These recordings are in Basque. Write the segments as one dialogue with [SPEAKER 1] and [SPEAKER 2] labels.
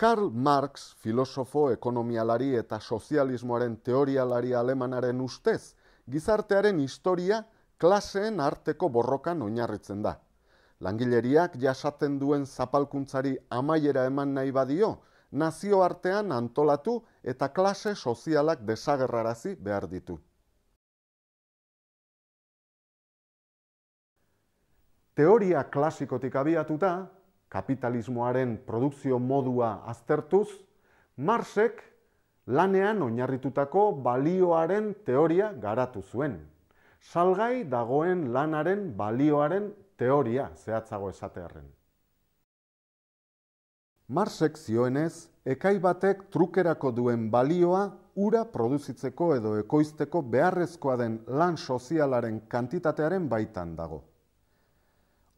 [SPEAKER 1] Karl Marx, filosofo, ekonomialari eta sozialismoaren teorialari alemanaren ustez, gizartearen historia klaseen arteko borrokan oinarritzen da. Langileriak jasaten duen zapalkuntzari amaiera eman nahi badio, nazioartean antolatu eta klase sozialak desagerrarazi behar ditu. Teoria klasikotik abiatuta, kapitalismoaren produkzio modua aztertuz, Marxek lanean oinarritutako balioaren teoria garatu zuen. Salgai dagoen lanaren balioaren teoria zehatzago esatearen. Marxek zioenez, ekai batek trukerako duen balioa ura produzitzeko edo ekoizteko beharrezkoa den lan sozialaren kantitatearen baitan dago.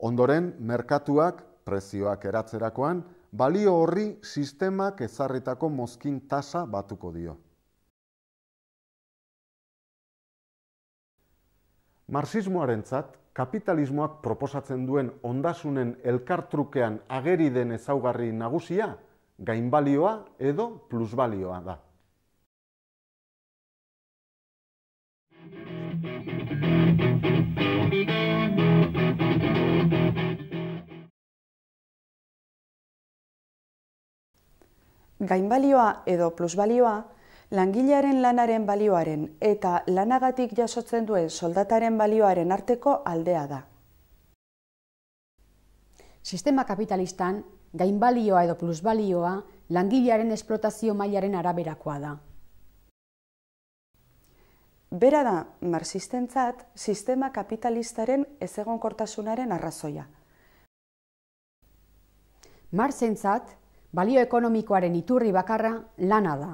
[SPEAKER 1] Ondoren, merkatuak prezioak eratzerakoan, balio horri sistemak ezarritako mozkin tasa batuko dio. Marxismoaren zat, kapitalismoak proposatzen duen ondasunen elkartrukean ageri den ezaugarri nagusia, gainbalioa edo plusbalioa da. gainbalioa edo plusbalioa, langilearen lanaren balioaren eta lanagatik jasotzen duen soldataren balioaren arteko aldea da. Sistema kapitalistan, gainbalioa edo plusbalioa, langilearen esplotazio mailaren araberakoa da. Bera da, marxistentzat, sistema kapitalistaren ezegonkortasunaren arrazoia. Marxentzat, balio ekonomikoaren iturri bakarra lana da.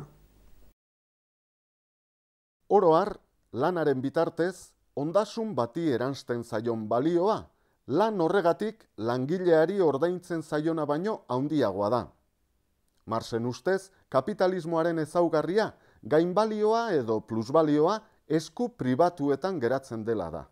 [SPEAKER 1] Oroar, lanaren bitartez, ondasun bati eransten zaion balioa, lan horregatik langileari ordaintzen zaiona baino handiagoa da. Marsen ustez, kapitalismoaren ezaugarria, gainbalioa edo plusbalioa esku pribatuetan geratzen dela da.